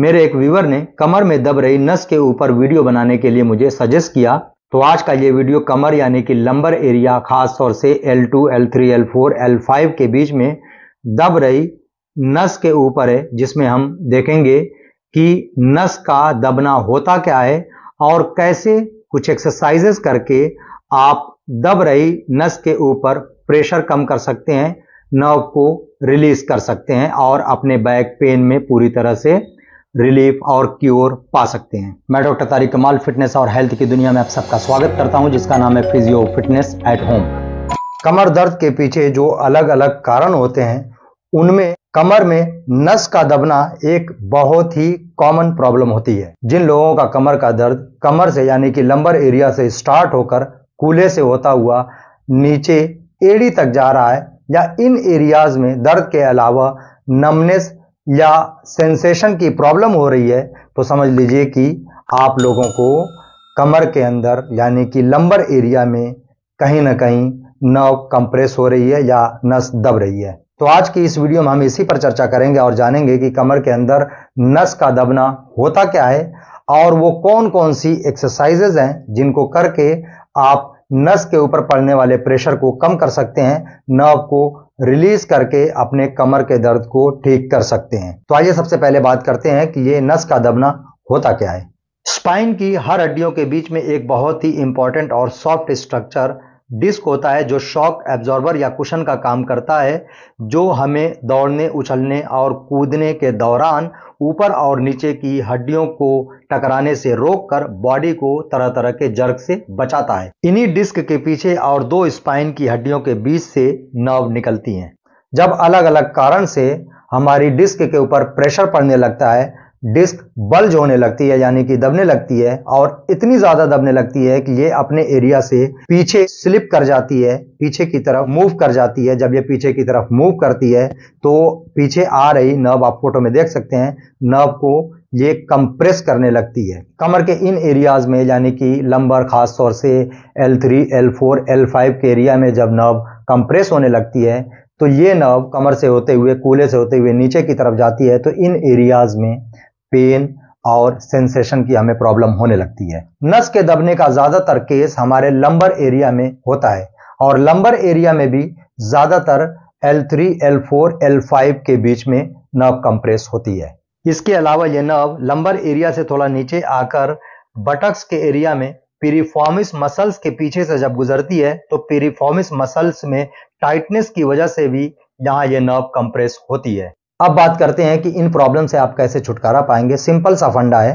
मेरे एक व्यूवर ने कमर में दब रही नस के ऊपर वीडियो बनाने के लिए मुझे सजेस्ट किया तो आज का ये वीडियो कमर यानी कि लंबर एरिया खास तौर से L2, L3, L4, L5 के बीच में दब रही नस के ऊपर है जिसमें हम देखेंगे कि नस का दबना होता क्या है और कैसे कुछ एक्सरसाइजेस करके आप दब रही नस के ऊपर प्रेशर कम कर सकते हैं नर्व को रिलीज कर सकते हैं और अपने बैक पेन में पूरी तरह से रिलीफ और क्योर पा सकते हैं मैं डॉक्टर तारिक कमाल फिटनेस और हेल्थ की दुनिया में आप सबका स्वागत करता हूं जिसका नाम है फिजियो फिटनेस एट होम कमर दर्द के पीछे जो अलग अलग कारण होते हैं उनमें कमर में नस का दबना एक बहुत ही कॉमन प्रॉब्लम होती है जिन लोगों का कमर का दर्द कमर से यानी कि लंबर एरिया से स्टार्ट होकर कूले से होता हुआ नीचे एड़ी तक जा रहा है या इन एरियाज में दर्द के अलावा नमनेस या सेंसेशन की प्रॉब्लम हो रही है तो समझ लीजिए कि आप लोगों को कमर के अंदर यानी कि लंबर एरिया में कहीं ना कहीं नर्व कंप्रेस हो रही है या नस दब रही है तो आज की इस वीडियो में हम इसी पर चर्चा करेंगे और जानेंगे कि कमर के अंदर नस का दबना होता क्या है और वो कौन कौन सी एक्सरसाइजेज हैं जिनको करके आप नस के ऊपर पड़ने वाले प्रेशर को कम कर सकते हैं नर्व को रिलीज करके अपने कमर के दर्द को ठीक कर सकते हैं तो आइए सबसे पहले बात करते हैं कि ये नस का दबना होता क्या है स्पाइन की हर हड्डियों के बीच में एक बहुत ही इंपॉर्टेंट और सॉफ्ट स्ट्रक्चर डिस्क होता है जो शॉक एब्जॉर्बर या कुशन का काम करता है जो हमें दौड़ने उछलने और कूदने के दौरान ऊपर और नीचे की हड्डियों को टकराने से रोककर बॉडी को तरह तरह के जर्क से बचाता है इन्हीं डिस्क के पीछे और दो स्पाइन की हड्डियों के बीच से नर्व निकलती हैं जब अलग अलग कारण से हमारी डिस्क के ऊपर प्रेशर पड़ने लगता है डिस्क बल्ज होने लगती है यानी कि दबने लगती है और इतनी ज्यादा दबने लगती है कि ये अपने एरिया से पीछे स्लिप कर जाती है पीछे की तरफ मूव कर जाती है जब ये पीछे की तरफ मूव करती है तो पीछे आ रही नर्व आप फोटो में देख सकते हैं नर्व को ये कंप्रेस करने लगती है कमर के इन एरियाज में यानी कि लंबर खास तौर से L3, L4, L5 के एरिया में जब नर्व कंप्रेस होने लगती है तो ये नर्व कमर से होते हुए कूले से होते हुए नीचे की तरफ जाती है तो इन एरियाज में पेन और सेंसेशन की हमें प्रॉब्लम होने लगती है नस के दबने का ज्यादातर केस हमारे लंबर एरिया में होता है और लंबर एरिया में भी ज्यादातर L3, L4, L5 के बीच में नर्व कंप्रेस होती है इसके अलावा यह नर्व लंबर एरिया से थोड़ा नीचे आकर बटक्स के एरिया में पेरिफॉर्मिस मसल्स के पीछे से जब गुजरती है तो पेरिफॉर्मिस मसल्स में टाइटनेस की वजह से भी यहाँ यह नर्व कंप्रेस होती है अब बात करते हैं कि इन प्रॉब्लम से आप कैसे छुटकारा पाएंगे सिंपल सा फंडा है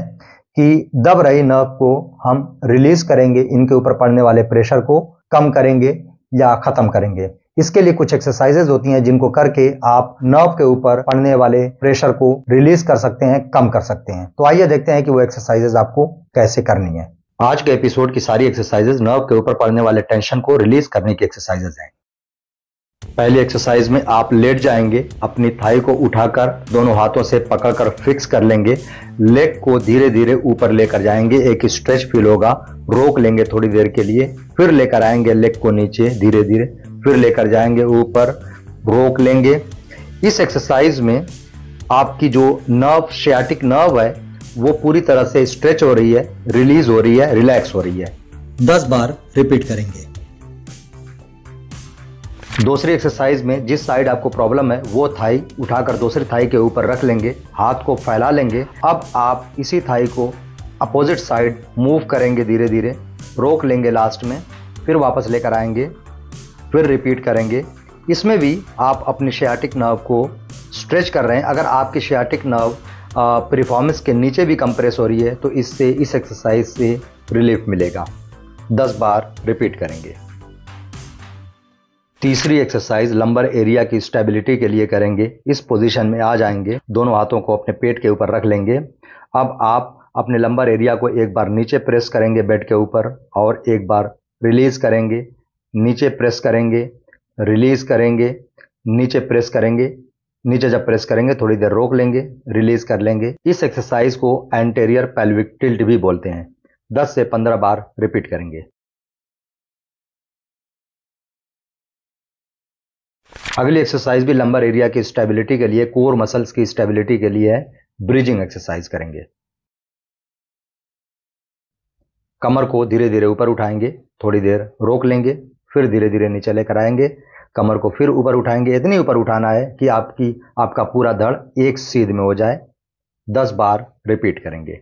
कि दब रही नर्व को हम रिलीज करेंगे इनके ऊपर पड़ने वाले प्रेशर को कम करेंगे या खत्म करेंगे इसके लिए कुछ एक्सरसाइजेज होती हैं जिनको करके आप नर्व के ऊपर पड़ने वाले प्रेशर को रिलीज कर सकते हैं कम कर सकते हैं तो आइए देखते हैं कि वो एक्सरसाइजेज आपको कैसे करनी है आज के एपिसोड की सारी एक्सरसाइजेज नर्व के ऊपर पड़ने वाले टेंशन को रिलीज करने की एक्सरसाइजेज हैं पहली एक्सरसाइज में आप लेट जाएंगे अपनी थाई को उठाकर दोनों हाथों से पकड़कर फिक्स कर लेंगे लेग को धीरे धीरे ऊपर लेकर जाएंगे एक स्ट्रेच फील होगा रोक लेंगे थोड़ी देर के लिए फिर लेकर आएंगे लेग को नीचे धीरे धीरे फिर लेकर जाएंगे ऊपर रोक लेंगे इस एक्सरसाइज में आपकी जो नर्व शियाटिक नर्व है वो पूरी तरह से स्ट्रेच हो रही है रिलीज हो रही है रिलैक्स हो रही है दस बार रिपीट करेंगे दूसरी एक्सरसाइज में जिस साइड आपको प्रॉब्लम है वो थाई उठाकर दूसरी थाई के ऊपर रख लेंगे हाथ को फैला लेंगे अब आप इसी थाई को अपोजिट साइड मूव करेंगे धीरे धीरे रोक लेंगे लास्ट में फिर वापस लेकर आएंगे फिर रिपीट करेंगे इसमें भी आप अपने शियाटिक नर्व को स्ट्रेच कर रहे हैं अगर आपकी शियाटिक नर्व परफॉर्मेंस के नीचे भी कंप्रेस हो रही है तो इससे इस एक्सरसाइज से रिलीफ मिलेगा दस बार रिपीट करेंगे तीसरी एक्सरसाइज लंबर एरिया की स्टेबिलिटी के लिए करेंगे इस पोजीशन में आ जाएंगे दोनों हाथों को अपने पेट के ऊपर रख लेंगे अब आप अपने लंबर एरिया को एक बार नीचे प्रेस करेंगे बेड के ऊपर और एक बार रिलीज करेंगे नीचे प्रेस करेंगे रिलीज करेंगे नीचे प्रेस करेंगे नीचे जब प्रेस करेंगे थोड़ी देर रोक लेंगे रिलीज कर लेंगे इस एक्सरसाइज को एंटेरियर पेल्विक टिल्ट भी बोलते हैं 10 से 15 बार रिपीट करेंगे अगली एक्सरसाइज भी लंबर एरिया की स्टेबिलिटी के लिए कोर मसल्स की स्टेबिलिटी के लिए ब्रिजिंग एक्सरसाइज करेंगे कमर को धीरे धीरे ऊपर उठाएंगे थोड़ी देर रोक लेंगे फिर धीरे धीरे नीचे लेकर आएंगे कमर को फिर ऊपर उठाएंगे इतनी ऊपर उठाना है कि आपकी आपका पूरा धड़ एक सीध में हो जाए दस बार रिपीट करेंगे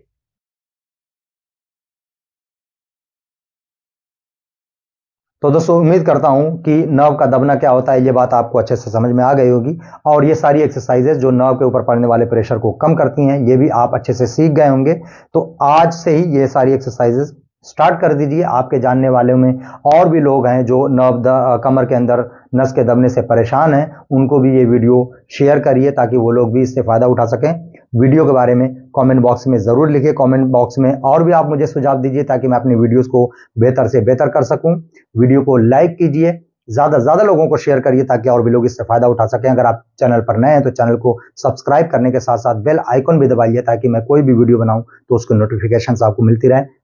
तो दोस्तों उम्मीद करता हूँ कि नर्व का दबना क्या होता है ये बात आपको अच्छे से समझ में आ गई होगी और ये सारी एक्सरसाइजेज जो नर्व के ऊपर पड़ने वाले प्रेशर को कम करती हैं ये भी आप अच्छे से सीख गए होंगे तो आज से ही ये सारी एक्सरसाइजेज स्टार्ट कर दीजिए आपके जानने वाले में और भी लोग हैं जो नर्व कमर के अंदर नस के दबने से परेशान हैं उनको भी ये वीडियो शेयर करिए ताकि वो लोग भी इससे फ़ायदा उठा सकें वीडियो के बारे में कमेंट बॉक्स में ज़रूर लिखिए कमेंट बॉक्स में और भी आप मुझे सुझाव दीजिए ताकि मैं अपनी वीडियोस को बेहतर से बेहतर कर सकूं वीडियो को लाइक कीजिए ज़्यादा से ज़्यादा लोगों को शेयर करिए ताकि और भी लोग इससे फ़ायदा उठा सकें अगर आप चैनल पर नए हैं तो चैनल को सब्सक्राइब करने के साथ साथ बेल आइकन भी दबाइए ताकि मैं कोई भी वीडियो बनाऊँ तो उसके नोटिफिकेशन आपको मिलती रहे